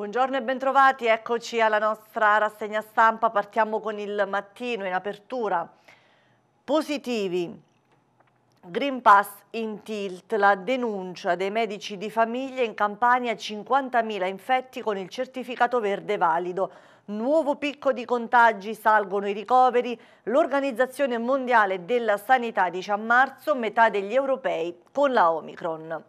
Buongiorno e bentrovati, eccoci alla nostra rassegna stampa, partiamo con il mattino in apertura. Positivi, Green Pass in tilt, la denuncia dei medici di famiglia in Campania 50.000 infetti con il certificato verde valido. Nuovo picco di contagi, salgono i ricoveri, l'Organizzazione Mondiale della Sanità dice a marzo metà degli europei con la Omicron.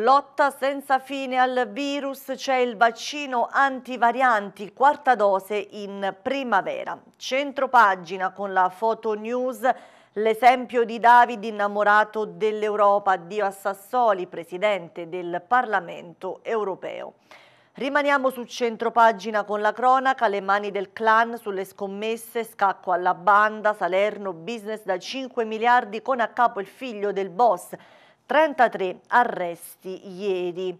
Lotta senza fine al virus, c'è il vaccino antivarianti, quarta dose in primavera. Centro pagina con la foto news, l'esempio di Davide innamorato dell'Europa, Dio a Sassoli, presidente del Parlamento europeo. Rimaniamo su centro pagina con la cronaca, le mani del clan sulle scommesse, scacco alla banda, Salerno, business da 5 miliardi con a capo il figlio del boss, 33 arresti ieri.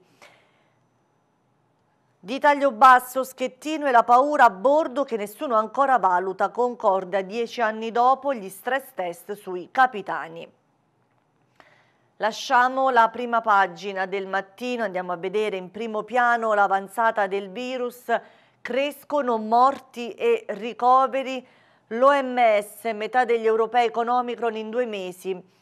Di taglio basso, Schettino e la paura a bordo che nessuno ancora valuta concorda dieci anni dopo gli stress test sui capitani. Lasciamo la prima pagina del mattino, andiamo a vedere in primo piano l'avanzata del virus, crescono morti e ricoveri, l'OMS, metà degli europei con Omicron in due mesi,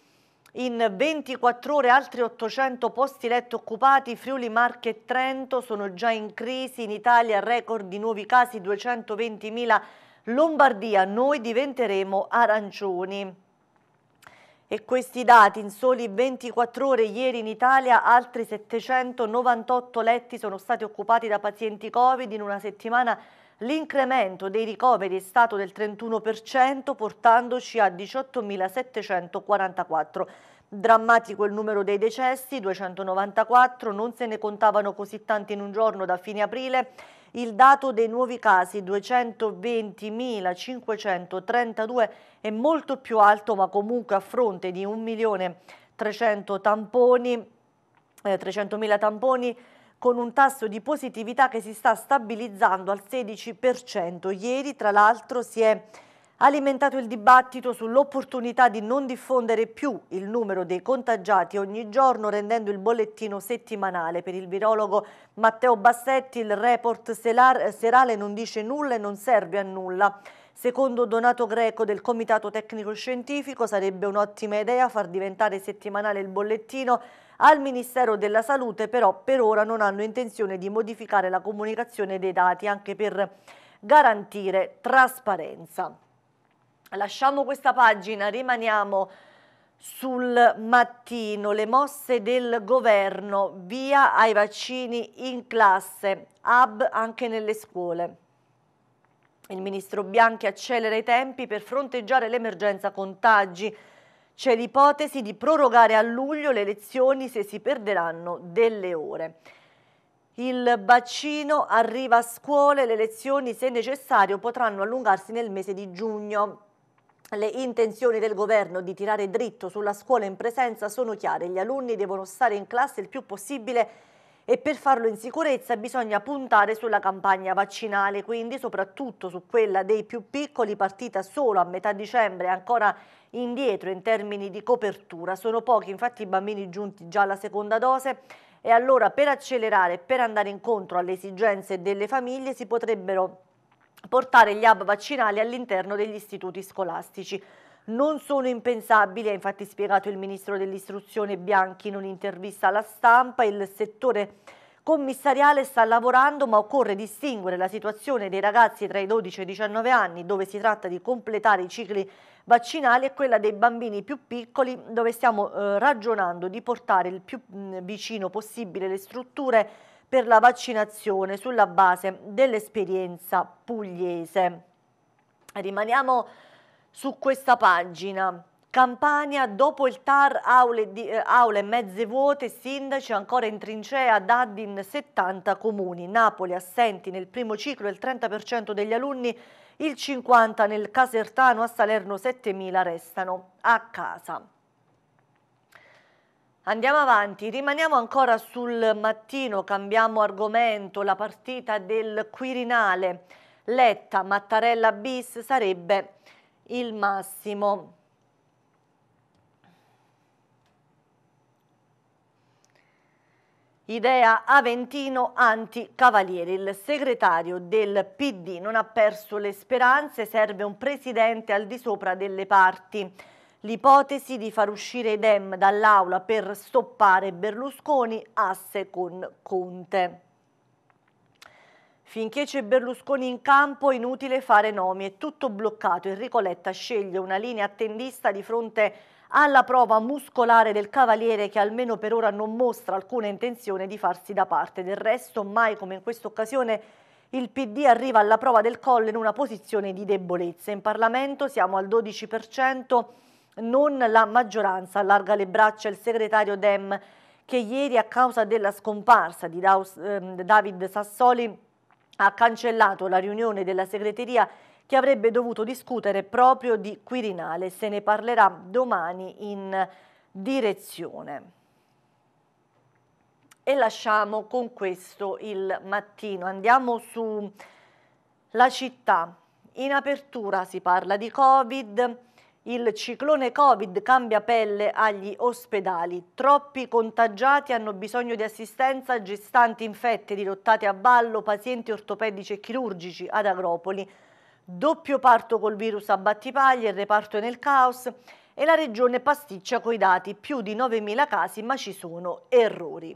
in 24 ore altri 800 posti letto occupati, Friuli, Marche e Trento sono già in crisi, in Italia record di nuovi casi 220.000, Lombardia noi diventeremo arancioni. E questi dati in soli 24 ore ieri in Italia altri 798 letti sono stati occupati da pazienti Covid in una settimana L'incremento dei ricoveri è stato del 31%, portandoci a 18.744. Drammatico il numero dei decessi, 294, non se ne contavano così tanti in un giorno da fine aprile. Il dato dei nuovi casi, 220.532, è molto più alto, ma comunque a fronte di 1.300.000 tamponi, eh, 300 tamponi con un tasso di positività che si sta stabilizzando al 16%. Ieri, tra l'altro, si è alimentato il dibattito sull'opportunità di non diffondere più il numero dei contagiati ogni giorno rendendo il bollettino settimanale. Per il virologo Matteo Bassetti il report serale non dice nulla e non serve a nulla. Secondo Donato Greco del Comitato Tecnico Scientifico sarebbe un'ottima idea far diventare settimanale il bollettino al Ministero della Salute, però per ora non hanno intenzione di modificare la comunicazione dei dati anche per garantire trasparenza. Lasciamo questa pagina, rimaniamo sul mattino, le mosse del governo, via ai vaccini in classe, hub anche nelle scuole. Il ministro Bianchi accelera i tempi per fronteggiare l'emergenza contagi. C'è l'ipotesi di prorogare a luglio le lezioni se si perderanno delle ore. Il vaccino arriva a scuole, le lezioni se necessario potranno allungarsi nel mese di giugno. Le intenzioni del governo di tirare dritto sulla scuola in presenza sono chiare. Gli alunni devono stare in classe il più possibile e per farlo in sicurezza bisogna puntare sulla campagna vaccinale, quindi soprattutto su quella dei più piccoli, partita solo a metà dicembre, ancora indietro in termini di copertura. Sono pochi infatti i bambini giunti già alla seconda dose e allora per accelerare, per andare incontro alle esigenze delle famiglie si potrebbero portare gli hub vaccinali all'interno degli istituti scolastici. Non sono impensabili, ha infatti spiegato il ministro dell'istruzione Bianchi in un'intervista alla stampa, il settore commissariale sta lavorando ma occorre distinguere la situazione dei ragazzi tra i 12 e i 19 anni dove si tratta di completare i cicli vaccinali e quella dei bambini più piccoli dove stiamo eh, ragionando di portare il più mh, mm, vicino possibile le strutture per la vaccinazione sulla base dell'esperienza pugliese. Rimaniamo su questa pagina. Campania, dopo il TAR, aule, di, eh, aule mezze vuote, sindaci ancora in trincea, DAD in 70 comuni. Napoli assenti nel primo ciclo il 30% degli alunni, il 50% nel Casertano, a Salerno 7.000 restano a casa. Andiamo avanti, rimaniamo ancora sul mattino, cambiamo argomento, la partita del Quirinale. Letta, Mattarella bis sarebbe il massimo. Idea Aventino anti-Cavalieri. Il segretario del PD non ha perso le speranze, serve un presidente al di sopra delle parti l'ipotesi di far uscire i Dem dall'aula per stoppare Berlusconi, asse con Conte. Finché c'è Berlusconi in campo è inutile fare nomi, è tutto bloccato. Enrico Letta sceglie una linea attendista di fronte alla prova muscolare del Cavaliere che almeno per ora non mostra alcuna intenzione di farsi da parte. Del resto mai come in questa occasione il PD arriva alla prova del collo in una posizione di debolezza. In Parlamento siamo al 12%, non la maggioranza allarga le braccia il segretario Dem che ieri a causa della scomparsa di ehm, David Sassoli ha cancellato la riunione della segreteria che avrebbe dovuto discutere proprio di Quirinale. Se ne parlerà domani in direzione. E lasciamo con questo il mattino. Andiamo su la città. In apertura si parla di Covid, il ciclone Covid cambia pelle agli ospedali. Troppi contagiati hanno bisogno di assistenza, gestanti infette dirottate a ballo, pazienti ortopedici e chirurgici ad Agropoli. Doppio parto col virus a Battipaglia, il reparto è nel caos e la regione pasticcia coi dati, più di 9.000 casi ma ci sono errori.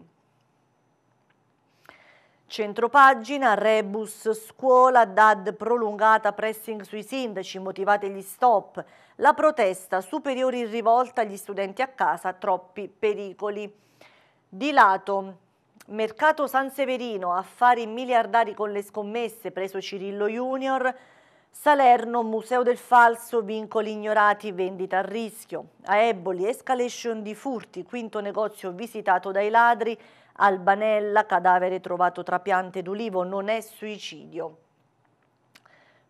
Centropagina, rebus scuola, DAD prolungata pressing sui sindaci, motivate gli stop, la protesta, superiori in rivolta, gli studenti a casa, troppi pericoli. Di lato, mercato San Severino, affari miliardari con le scommesse, preso Cirillo Junior, Salerno, Museo del Falso, vincoli ignorati, vendita a rischio. A Eboli, escalation di furti, quinto negozio visitato dai ladri. Albanella, cadavere trovato tra piante d'ulivo, non è suicidio.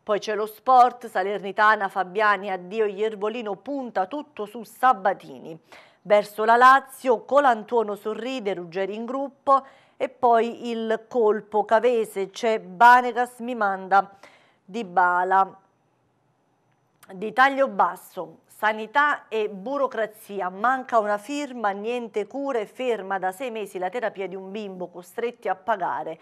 Poi c'è lo sport, Salernitana, Fabiani, addio Iervolino, punta tutto su Sabatini. Verso la Lazio, Colantuono sorride, Ruggeri in gruppo e poi il colpo cavese, c'è Banegas mi manda di Bala. Di taglio basso, sanità e burocrazia, manca una firma, niente cure, ferma da sei mesi la terapia di un bimbo costretti a pagare.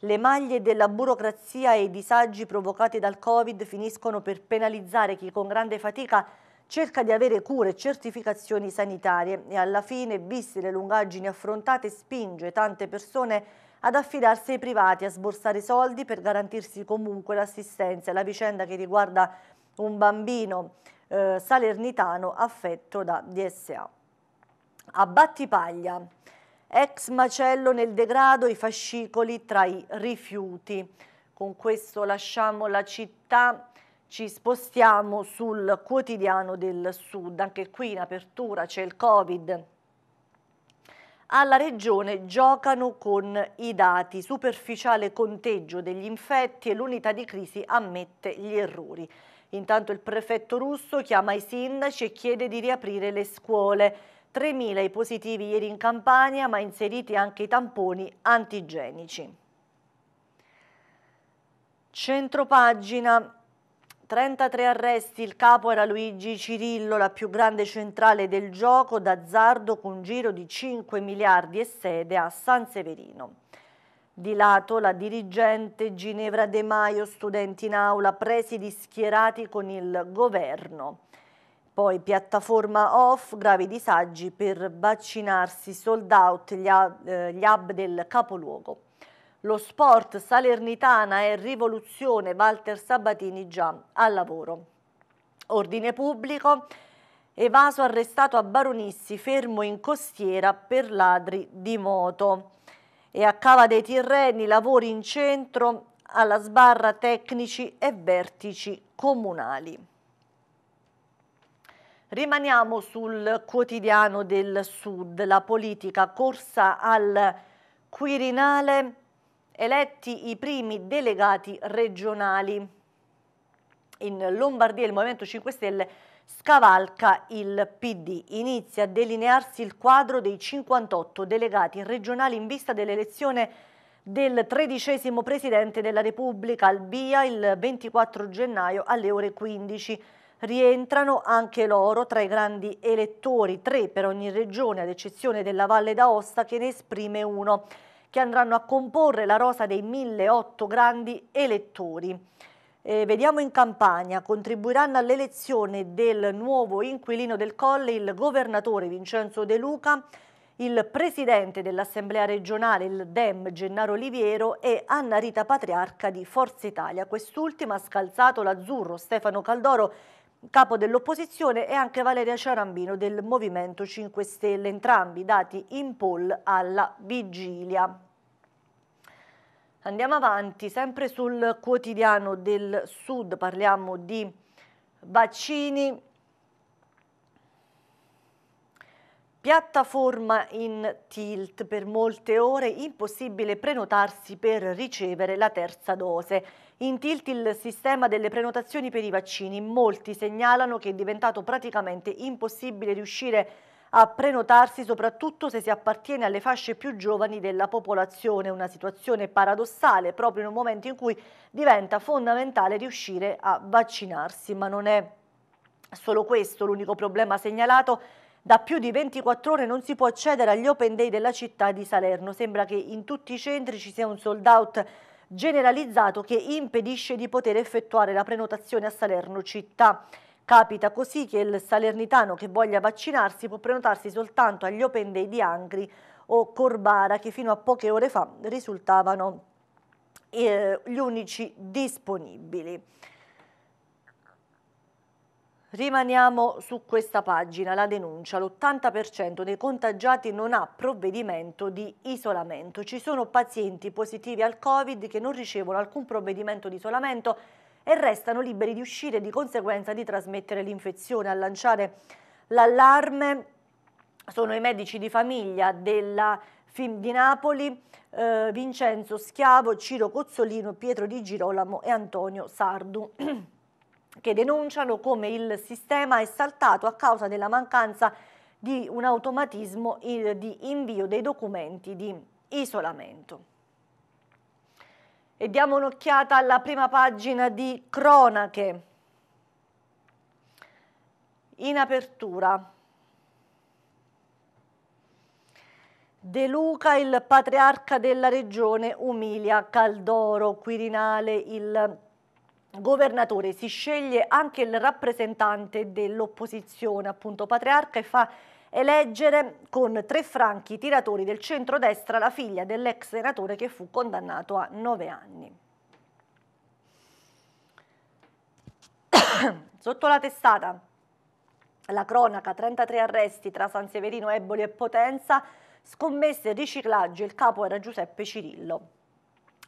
Le maglie della burocrazia e i disagi provocati dal Covid finiscono per penalizzare chi con grande fatica cerca di avere cure e certificazioni sanitarie e alla fine, viste le lungaggini affrontate, spinge tante persone a ad affidarsi ai privati, a sborsare i soldi per garantirsi comunque l'assistenza. È la vicenda che riguarda un bambino eh, salernitano affetto da DSA. A Battipaglia, ex macello nel degrado, i fascicoli tra i rifiuti. Con questo lasciamo la città, ci spostiamo sul quotidiano del sud. Anche qui in apertura c'è il Covid, 19 alla Regione giocano con i dati, superficiale conteggio degli infetti e l'unità di crisi ammette gli errori. Intanto il prefetto russo chiama i sindaci e chiede di riaprire le scuole. 3.000 i positivi ieri in campagna, ma inseriti anche i tamponi antigenici. Centropagina. 33 arresti, il capo era Luigi Cirillo, la più grande centrale del gioco d'azzardo con giro di 5 miliardi e sede a San Severino. Di lato la dirigente Ginevra De Maio, studenti in aula, presidi schierati con il governo. Poi piattaforma off, gravi disagi per vaccinarsi, sold out gli eh, hub del capoluogo. Lo sport Salernitana e rivoluzione Walter Sabatini già al lavoro. Ordine pubblico, evaso arrestato a Baronissi, fermo in costiera per ladri di moto. E a Cava dei Tirreni lavori in centro alla sbarra tecnici e vertici comunali. Rimaniamo sul quotidiano del Sud, la politica corsa al Quirinale eletti i primi delegati regionali. In Lombardia il Movimento 5 Stelle scavalca il PD, inizia a delinearsi il quadro dei 58 delegati regionali in vista dell'elezione del tredicesimo Presidente della Repubblica al BIA il 24 gennaio alle ore 15. Rientrano anche loro tra i grandi elettori, tre per ogni regione ad eccezione della Valle d'Aosta che ne esprime uno che andranno a comporre la rosa dei 1.008 grandi elettori. Eh, vediamo in campagna, contribuiranno all'elezione del nuovo inquilino del Colle il governatore Vincenzo De Luca, il presidente dell'Assemblea regionale, il DEM Gennaro Oliviero e Anna Rita Patriarca di Forza Italia. Quest'ultima ha scalzato l'azzurro Stefano Caldoro capo dell'opposizione e anche Valeria Ciarambino del Movimento 5 Stelle, entrambi dati in poll alla vigilia. Andiamo avanti, sempre sul quotidiano del Sud parliamo di vaccini, piattaforma in tilt per molte ore, impossibile prenotarsi per ricevere la terza dose. In tilt il sistema delle prenotazioni per i vaccini. Molti segnalano che è diventato praticamente impossibile riuscire a prenotarsi soprattutto se si appartiene alle fasce più giovani della popolazione, una situazione paradossale proprio in un momento in cui diventa fondamentale riuscire a vaccinarsi, ma non è solo questo l'unico problema segnalato da più di 24 ore non si può accedere agli open day della città di Salerno. Sembra che in tutti i centri ci sia un sold out generalizzato che impedisce di poter effettuare la prenotazione a Salerno città. Capita così che il salernitano che voglia vaccinarsi può prenotarsi soltanto agli open day di Angri o Corbara che fino a poche ore fa risultavano eh, gli unici disponibili. Rimaniamo su questa pagina, la denuncia, l'80% dei contagiati non ha provvedimento di isolamento. Ci sono pazienti positivi al Covid che non ricevono alcun provvedimento di isolamento e restano liberi di uscire e di conseguenza di trasmettere l'infezione. A lanciare l'allarme sono i medici di famiglia della FIM di Napoli, eh, Vincenzo Schiavo, Ciro Cozzolino, Pietro Di Girolamo e Antonio Sardu. che denunciano come il sistema è saltato a causa della mancanza di un automatismo di invio dei documenti di isolamento. E diamo un'occhiata alla prima pagina di cronache. In apertura. De Luca, il patriarca della regione, umilia Caldoro, Quirinale, il governatore si sceglie anche il rappresentante dell'opposizione, appunto patriarca, e fa eleggere con tre franchi tiratori del centrodestra la figlia dell'ex senatore che fu condannato a nove anni. Sotto la testata la cronaca, 33 arresti tra San Severino, Eboli e Potenza, scommesse e riciclaggio, il capo era Giuseppe Cirillo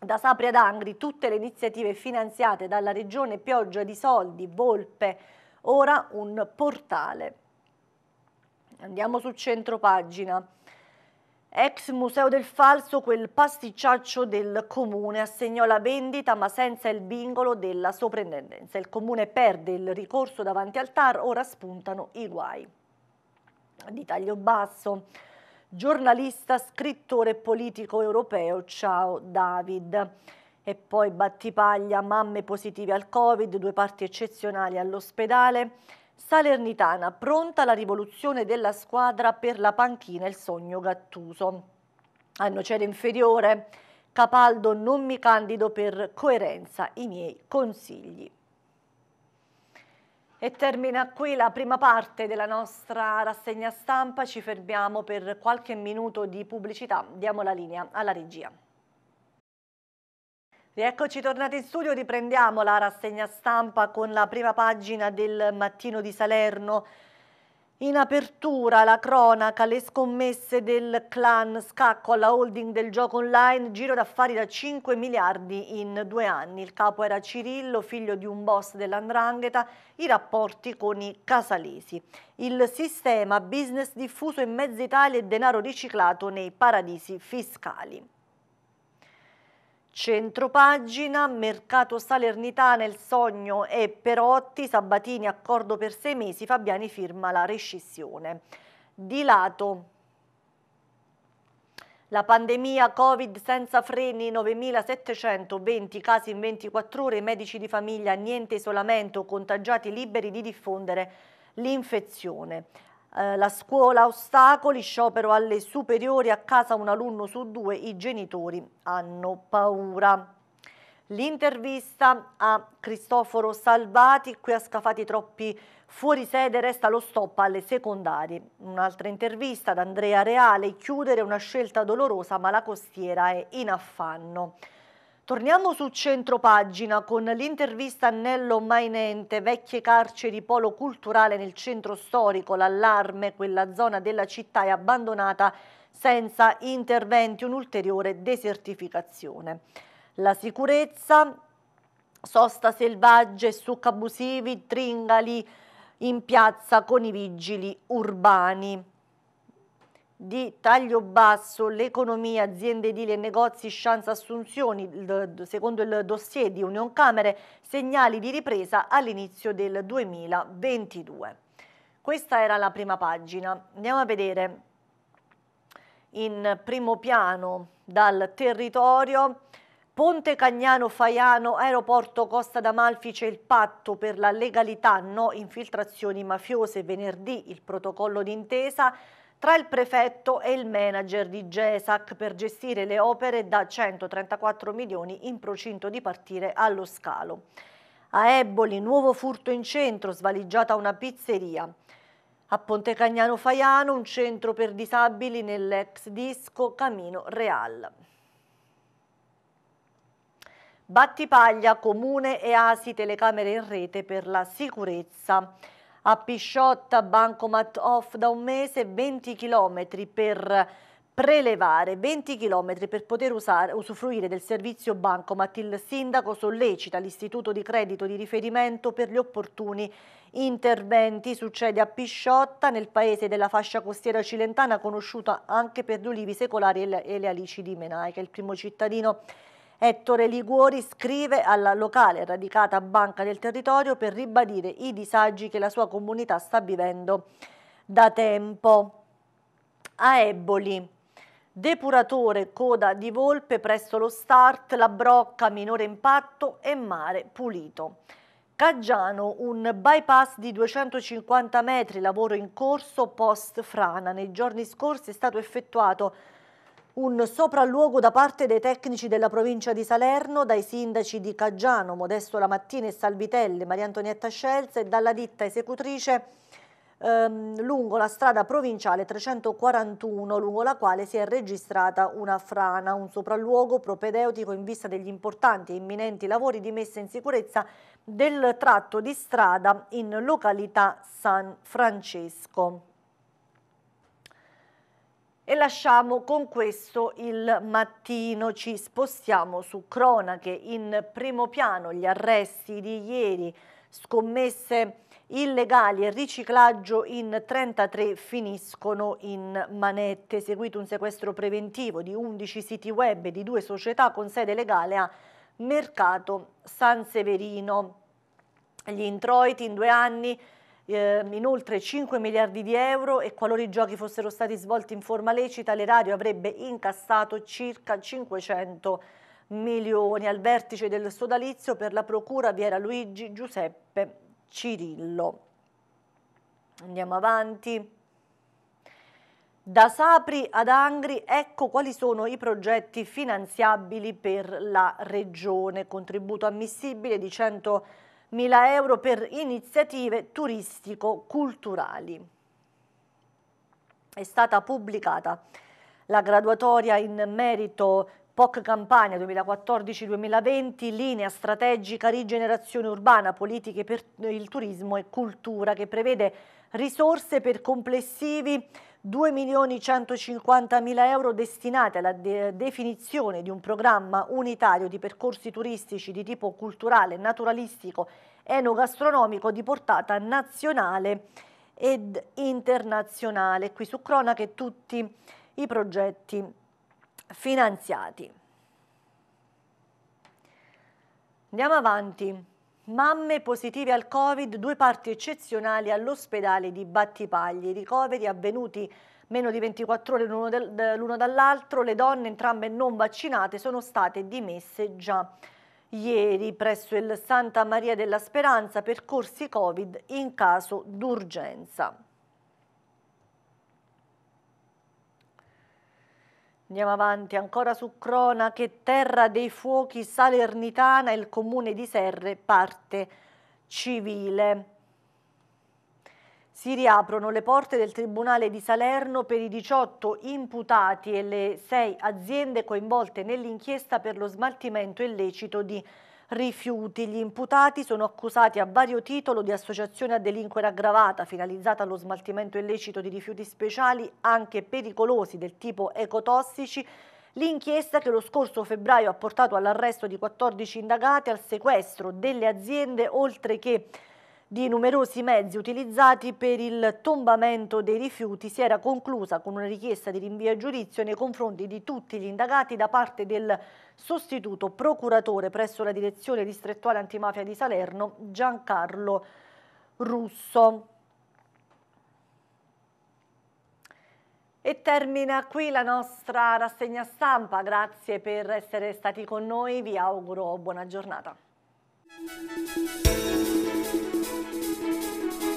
da Sapri ad Angri tutte le iniziative finanziate dalla Regione Pioggia di Soldi, Volpe, ora un portale. Andiamo sul centro pagina. Ex Museo del Falso, quel pasticciaccio del comune assegnò la vendita ma senza il bingolo della soprintendenza. Il comune perde il ricorso davanti al TAR, ora spuntano i guai. Di taglio basso giornalista, scrittore politico europeo. Ciao David. E poi battipaglia, mamme positive al Covid, due parti eccezionali all'ospedale. Salernitana, pronta la rivoluzione della squadra per la panchina il sogno Gattuso. A Nocera Inferiore, Capaldo non mi candido per coerenza i miei consigli. E termina qui la prima parte della nostra rassegna stampa, ci fermiamo per qualche minuto di pubblicità, diamo la linea alla regia. Rieccoci tornati in studio, riprendiamo la rassegna stampa con la prima pagina del Mattino di Salerno, in apertura la cronaca, le scommesse del clan Scacco alla holding del gioco online, giro d'affari da 5 miliardi in due anni. Il capo era Cirillo, figlio di un boss dell'andrangheta, i rapporti con i casalesi. Il sistema business diffuso in mezza Italia e denaro riciclato nei paradisi fiscali. Centropagina, mercato Salernitana, il sogno è Perotti, Sabatini accordo per sei mesi, Fabiani firma la rescissione. Di lato, la pandemia Covid senza freni, 9.720 casi in 24 ore, medici di famiglia, niente isolamento, contagiati liberi di diffondere l'infezione. Eh, la scuola ostacoli, sciopero alle superiori, a casa un alunno su due, i genitori hanno paura. L'intervista a Cristoforo Salvati, qui a Scafati Troppi fuori sede resta lo stop alle secondarie. Un'altra intervista ad Andrea Reale, chiudere una scelta dolorosa ma la costiera è in affanno. Torniamo su centro pagina con l'intervista a Nello Mainente, vecchie carceri polo culturale nel centro storico, l'allarme, quella zona della città è abbandonata senza interventi, un'ulteriore desertificazione. La sicurezza, sosta selvagge, succabusivi, tringali in piazza con i vigili urbani di taglio basso, l'economia, aziende edili e negozi, chance assunzioni, secondo il dossier di Union Camere, segnali di ripresa all'inizio del 2022. Questa era la prima pagina. Andiamo a vedere in primo piano dal territorio Ponte Cagnano Faiano, aeroporto Costa d'Amalfi c'è il patto per la legalità, no infiltrazioni mafiose, venerdì il protocollo d'intesa tra il prefetto e il manager di GESAC per gestire le opere da 134 milioni in procinto di partire allo scalo. A Eboli, nuovo furto in centro, svaligiata una pizzeria. A Pontecagnano Faiano, un centro per disabili nell'ex disco Camino Real. Battipaglia, Comune e ASI, telecamere in rete per la sicurezza a Pisciotta, bancomat off da un mese, 20 km per prelevare 20 km per poter usare, usufruire del servizio Bancomat. Il sindaco sollecita l'istituto di credito di riferimento per gli opportuni interventi. Succede a Pisciotta, nel paese della fascia costiera cilentana, conosciuta anche per gli ulivi secolari e le alici di Menaica. Il primo cittadino Ettore Liguori scrive alla locale radicata banca del territorio per ribadire i disagi che la sua comunità sta vivendo da tempo. A Eboli. Depuratore coda di volpe presso lo start, la brocca minore impatto e mare pulito. Caggiano, un bypass di 250 metri, lavoro in corso post frana. Nei giorni scorsi è stato effettuato un sopralluogo da parte dei tecnici della provincia di Salerno, dai sindaci di Caggiano, Modesto Lamattini e Salvitelli, Maria Antonietta Scelza e dalla ditta esecutrice ehm, lungo la strada provinciale 341, lungo la quale si è registrata una frana, un sopralluogo propedeutico in vista degli importanti e imminenti lavori di messa in sicurezza del tratto di strada in località San Francesco. E lasciamo con questo il mattino, ci spostiamo su cronache in primo piano, gli arresti di ieri, scommesse illegali e riciclaggio in 33 finiscono in manette. seguito un sequestro preventivo di 11 siti web e di due società con sede legale a Mercato San Severino. Gli introiti in due anni ehm, inoltre 5 miliardi di euro e qualora i giochi fossero stati svolti in forma lecita l'erario avrebbe incassato circa 500 milioni. Al vertice del sodalizio per la procura vi era Luigi Giuseppe Cirillo. Andiamo avanti. Da Sapri ad Angri, ecco quali sono i progetti finanziabili per la Regione. Contributo ammissibile di 100 milioni 1.000 euro per iniziative turistico-culturali. È stata pubblicata la graduatoria in merito POC Campania 2014-2020, linea strategica rigenerazione urbana, politiche per il turismo e cultura, che prevede risorse per complessivi 2.150.000 euro destinati alla de definizione di un programma unitario di percorsi turistici di tipo culturale, naturalistico, enogastronomico di portata nazionale ed internazionale. Qui su Cronache tutti i progetti finanziati. Andiamo avanti. Mamme positive al Covid, due parti eccezionali all'ospedale di Battipagli. I ricoveri avvenuti meno di 24 ore l'uno dall'altro, le donne entrambe non vaccinate sono state dimesse già ieri presso il Santa Maria della Speranza per corsi Covid in caso d'urgenza. Andiamo avanti ancora su cronache, terra dei fuochi salernitana, il comune di Serre, parte civile. Si riaprono le porte del Tribunale di Salerno per i 18 imputati e le 6 aziende coinvolte nell'inchiesta per lo smaltimento illecito di rifiuti. Gli imputati sono accusati a vario titolo di associazione a delinquere aggravata finalizzata allo smaltimento illecito di rifiuti speciali anche pericolosi del tipo ecotossici L'inchiesta che lo scorso febbraio ha portato all'arresto di 14 indagati, al sequestro delle aziende, oltre che di numerosi mezzi utilizzati per il tombamento dei rifiuti si era conclusa con una richiesta di rinvio a giudizio nei confronti di tutti gli indagati da parte del sostituto procuratore presso la direzione distrettuale antimafia di Salerno Giancarlo Russo. E termina qui la nostra rassegna stampa, grazie per essere stati con noi, vi auguro buona giornata. Thank you.